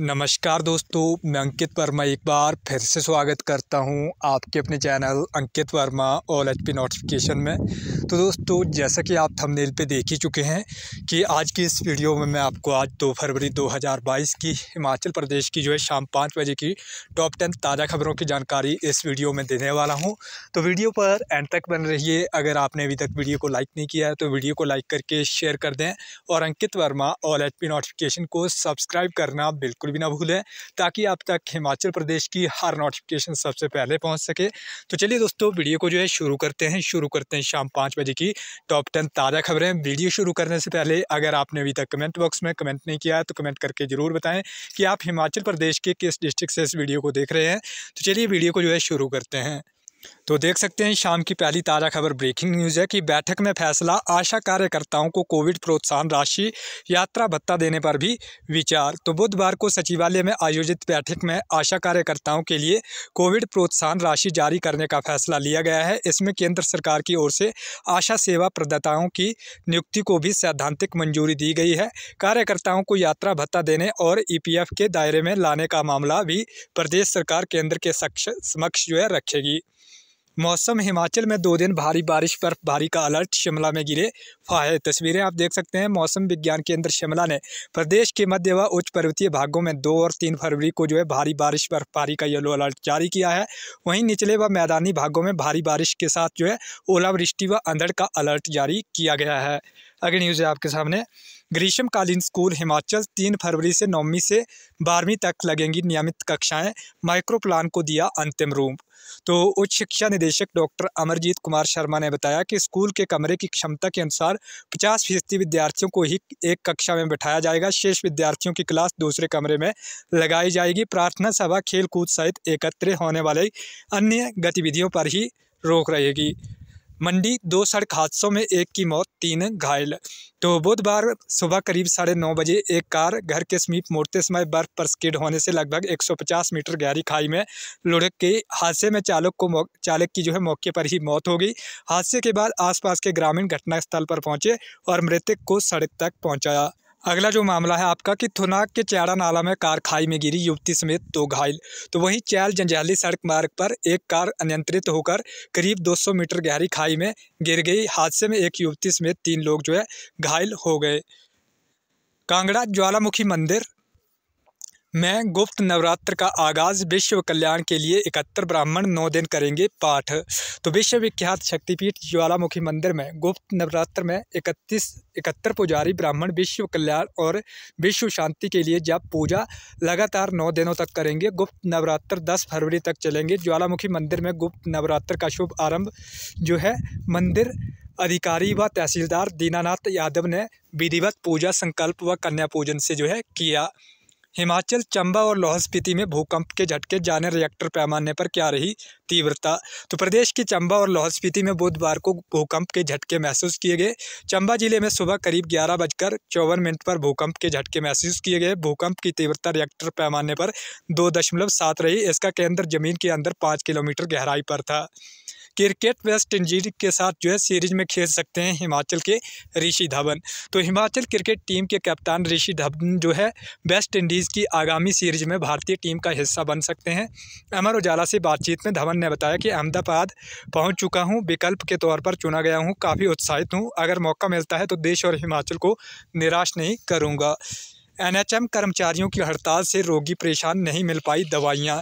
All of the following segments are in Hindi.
नमस्कार दोस्तों मैं अंकित वर्मा एक बार फिर से स्वागत करता हूं आपके अपने channel Ankit Verma all H P notification में तो दोस्तों जैसा कि आप थंबनेल पे देख ही चुके हैं कि आज की इस वीडियो में मैं आपको आज 2 फरवरी 2022 की हिमाचल प्रदेश की जो है शाम पाँच बजे की टॉप टेन ताज़ा खबरों की जानकारी इस वीडियो में देने वाला हूँ तो वीडियो पर एंड तक बन रहिए अगर आपने अभी तक वीडियो को लाइक नहीं किया है तो वीडियो को लाइक करके शेयर कर दें और Ankit Verma all H P notification को सब्सक्राइब करना बिल्कुल बिल्कुल भी ना भूलें ताकि आप तक हिमाचल प्रदेश की हर नोटिफिकेशन सबसे पहले पहुँच सके तो चलिए दोस्तों वीडियो को जो है शुरू करते हैं शुरू करते हैं शाम पाँच बजे की टॉप टेन ताज़ा खबरें वीडियो शुरू करने से पहले अगर आपने अभी तक कमेंट बॉक्स में कमेंट नहीं किया तो कमेंट करके ज़रूर बताएँ कि आप हिमाचल प्रदेश के किस डिस्ट्रिक्ट से इस वीडियो को देख रहे हैं तो चलिए वीडियो को जो है शुरू करते हैं तो देख सकते हैं शाम की पहली ताज़ा खबर ब्रेकिंग न्यूज़ है कि बैठक में फैसला आशा कार्यकर्ताओं को कोविड प्रोत्साहन राशि यात्रा भत्ता देने पर भी विचार तो बुधवार को सचिवालय में आयोजित बैठक में आशा कार्यकर्ताओं के लिए कोविड प्रोत्साहन राशि जारी करने का फैसला लिया गया है इसमें केंद्र सरकार की ओर से आशा सेवा प्रदाताओं की नियुक्ति को भी सैद्धांतिक मंजूरी दी गई है कार्यकर्ताओं को यात्रा भत्ता देने और ई e के दायरे में लाने का मामला भी प्रदेश सरकार केंद्र के समक्ष जो है रखेगी मौसम हिमाचल में दो दिन भारी बारिश पर भारी का अलर्ट शिमला में गिरे फाहे तस्वीरें आप देख सकते हैं मौसम विज्ञान केंद्र शिमला ने प्रदेश के मध्य व उच्च पर्वतीय भागों में दो और तीन फरवरी को जो है भारी बारिश पर भारी का येलो अलर्ट जारी किया है वहीं निचले व मैदानी भागों में भारी बारिश के साथ जो है ओलावृष्टि व अंधड़ का अलर्ट जारी किया गया है अगली न्यूज़ है आपके सामने ग्रीष्मकालीन स्कूल हिमाचल तीन फरवरी से नौवीं से बारहवीं तक लगेंगी नियमित कक्षाएं माइक्रो प्लान को दिया अंतिम रूप तो उच्च शिक्षा निदेशक डॉक्टर अमरजीत कुमार शर्मा ने बताया कि स्कूल के कमरे की क्षमता के अनुसार पचास फीसदी विद्यार्थियों को ही एक कक्षा में बैठाया जाएगा शेष विद्यार्थियों की क्लास दूसरे कमरे में लगाई जाएगी प्रार्थना सभा खेलकूद सहित एकत्र होने वाले अन्य गतिविधियों पर ही रोक रहेगी मंडी दो सड़क हादसों में एक की मौत तीन घायल तो बुधवार सुबह करीब साढ़े नौ बजे एक कार घर के समीप मोड़ते समय बर्फ पर स्किड होने से लगभग 150 मीटर गहरी खाई में लुढ़क के हादसे में चालक को चालक की जो है मौके पर ही मौत हो गई हादसे के बाद आसपास के ग्रामीण घटनास्थल पर पहुंचे और मृतक को सड़क तक पहुंचाया अगला जो मामला है आपका कि थुनाक के चैड़ा नाला में कार खाई में गिरी युवती समेत दो घायल तो वहीं चैल जंजहली सड़क मार्ग पर एक कार अनियंत्रित होकर करीब 200 मीटर गहरी खाई में गिर गई हादसे में एक युवती समेत तीन लोग जो है घायल हो गए कांगड़ा ज्वालामुखी मंदिर मैं गुप्त नवरात्र का आगाज़ विश्व कल्याण के लिए इकहत्तर ब्राह्मण नौ दिन करेंगे पाठ तो विश्वविख्यात शक्तिपीठ ज्वालामुखी मंदिर में गुप्त नवरात्र में इकतीस इकहत्तर पुजारी ब्राह्मण विश्व कल्याण और विश्व शांति के लिए जब पूजा लगातार नौ दिनों तक करेंगे गुप्त नवरात्र दस फरवरी तक चलेंगे ज्वालामुखी मंदिर में गुप्त नवरात्र का शुभ आरंभ जो है मंदिर अधिकारी व तहसीलदार दीनानाथ यादव ने विधिवत पूजा संकल्प व कन्या पूजन से जो है किया हिमाचल चंबा और लाहौल स्पीति में भूकंप के झटके जाने रिएक्टर पैमाने पर क्या रही तीव्रता तो प्रदेश के चंबा और लाहौल स्पीति में बुधवार को भूकंप के झटके महसूस किए गए चंबा जिले में सुबह करीब ग्यारह बजकर चौवन मिनट पर भूकंप के झटके महसूस किए गए भूकंप की तीव्रता रिएक्टर पैमाने पर दो दशमलव सात रही इसका केंद्र जमीन के अंदर पाँच किलोमीटर गहराई पर था क्रिकेट वेस्ट इंडीज के साथ जो है सीरीज में खेल सकते हैं हिमाचल के ऋषि धवन तो हिमाचल क्रिकेट टीम के कप्तान ऋषि धवन जो है वेस्ट इंडीज़ की आगामी सीरीज में भारतीय टीम का हिस्सा बन सकते हैं अमर उजाला से बातचीत में धवन ने बताया कि अहमदाबाद पहुँच चुका हूँ विकल्प के तौर पर चुना गया हूँ काफ़ी उत्साहित हूँ अगर मौका मिलता है तो देश और हिमाचल को निराश नहीं करूँगा एनएचएम कर्मचारियों की हड़ताल से रोगी परेशान नहीं मिल पाई दवाइयां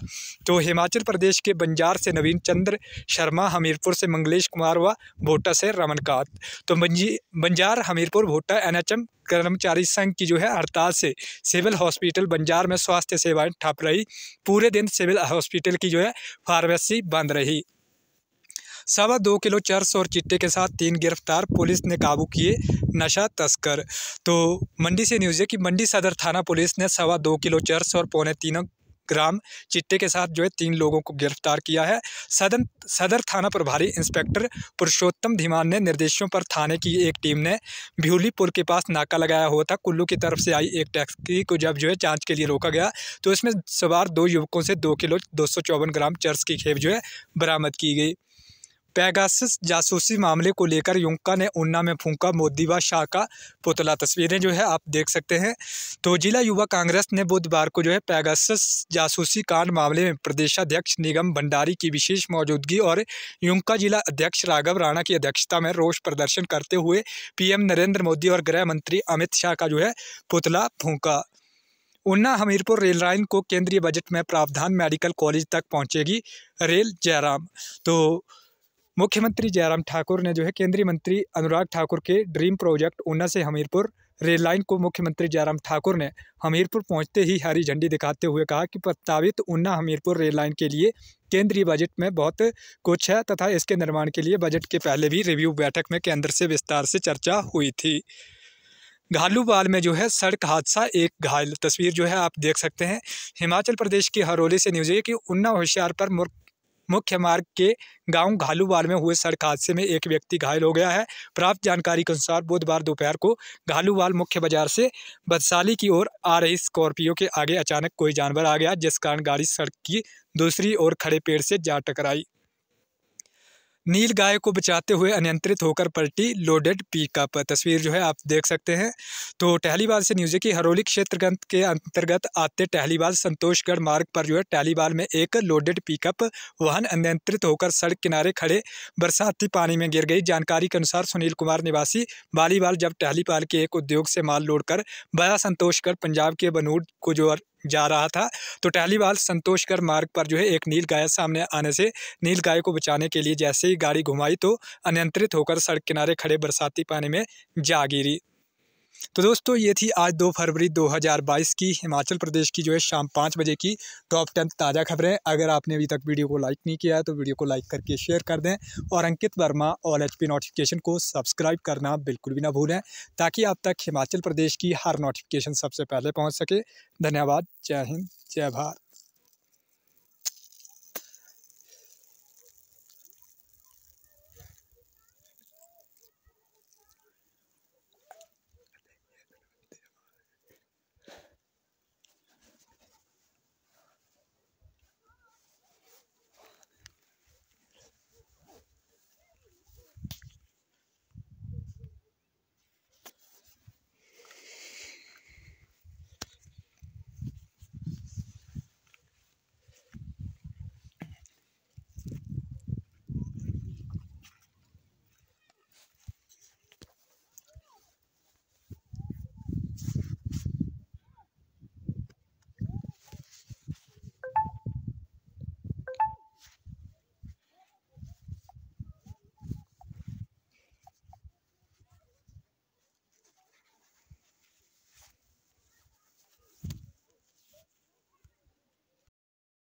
तो हिमाचल प्रदेश के बंजार से नवीन चंद्र शर्मा हमीरपुर से मंगलेश कुमार व भोटा से रमनकांत तो बंजार हमीरपुर भोटा एनएचएम कर्मचारी संघ की जो है हड़ताल से सिविल हॉस्पिटल बंजार में स्वास्थ्य सेवाएं ठप रही पूरे दिन सिविल हॉस्पिटल की जो है फार्मेसी बंद रही सवा दो किलो चर्स और चिट्टे के साथ तीन गिरफ्तार पुलिस ने काबू किए नशा तस्कर तो मंडी से न्यूज़ है कि मंडी सदर थाना पुलिस ने सवा दो किलो चर्स और पौने तीनों ग्राम चिट्टे के साथ जो है तीन लोगों को गिरफ्तार किया है सदन सदर थाना प्रभारी इंस्पेक्टर पुरुषोत्तम धीमान ने निर्देशों पर थाने की एक टीम ने भ्यूली पुल के पास नाका लगाया हुआ था कुल्लू की तरफ से आई एक टैक्सी को जब जो है जांच के लिए रोका गया तो इसमें सवार दो युवकों से दो किलो दो ग्राम चर्स की खेप जो है बरामद की गई पैगासिस जासूसी मामले को लेकर युंका ने उन्ना में फूंका मोदी व शाह का पुतला तस्वीरें जो है आप देख सकते हैं तो जिला युवा कांग्रेस ने बुधवार को जो है पैगासिस जासूसी कांड मामले में प्रदेशाध्यक्ष निगम भंडारी की विशेष मौजूदगी और युंका जिला अध्यक्ष राघव राणा की अध्यक्षता में रोष प्रदर्शन करते हुए पीएम नरेंद्र मोदी और गृह मंत्री अमित शाह का जो है पुतला फूका उन्ना हमीरपुर रेल लाइन को केंद्रीय बजट में प्रावधान मेडिकल कॉलेज तक पहुँचेगी रेल जयराम तो मुख्यमंत्री जयराम ठाकुर ने जो है केंद्रीय मंत्री अनुराग ठाकुर के ड्रीम प्रोजेक्ट ऊना से हमीरपुर रेल लाइन को मुख्यमंत्री जयराम ठाकुर ने हमीरपुर पहुंचते ही हरी झंडी दिखाते हुए कहा कि प्रस्तावित ऊना हमीरपुर रेल लाइन के लिए केंद्रीय बजट में बहुत कुछ है तथा इसके निर्माण के लिए बजट के पहले भी रिव्यू बैठक में केंद्र से विस्तार से चर्चा हुई थी बाल में जो है सड़क हादसा एक घायल तस्वीर जो है आप देख सकते हैं हिमाचल प्रदेश के हरोली से न्यूज़ है कि उन्ना होशियार पर मुख्य मार्ग के गांव घालूवाल में हुए सड़क हादसे में एक व्यक्ति घायल हो गया है प्राप्त जानकारी के अनुसार बुधवार दोपहर को घालूवाल मुख्य बाजार से बदसाली की ओर आ रही स्कॉर्पियो के आगे अचानक कोई जानवर आ गया जिस कारण गाड़ी सड़क की दूसरी ओर खड़े पेड़ से जा टकराई नील गाय को बचाते हुए अनियंत्रित होकर पलटी लोडेड पिकअप तस्वीर जो है आप देख सकते हैं तो टहलीबाल से न्यूज़ कि हरोली क्षेत्र के अंतर्गत आते टहलीबाल संतोषगढ़ मार्ग पर जो है टहलीबाल में एक लोडेड पिकअप वाहन अनियंत्रित होकर सड़क किनारे खड़े बरसाती पानी में गिर गई जानकारी के अनुसार सुनील कुमार निवासी बालीवाल जब टहलीपाल के एक उद्योग से माल लोड कर बया संतोषगढ़ पंजाब के बनूड को जो जा रहा था तो टहलीवाल संतोषगढ़ मार्ग पर जो है एक नील गाय सामने आने से नील गाय को बचाने के लिए जैसे ही गाड़ी घुमाई तो अनियंत्रित होकर सड़क किनारे खड़े बरसाती पानी में जा गिरी तो दोस्तों ये थी आज दो फरवरी 2022 की हिमाचल प्रदेश की जो है शाम पाँच बजे की टॉप टेन ताज़ा खबरें अगर आपने अभी तक वीडियो को लाइक नहीं किया है तो वीडियो को लाइक करके शेयर कर दें और Ankit Verma all H notification को सब्सक्राइब करना बिल्कुल भी ना भूलें ताकि आप तक हिमाचल प्रदेश की हर नोटिफिकेशन सबसे पहले पहुँच सके धन्यवाद जय हिंद जय भारत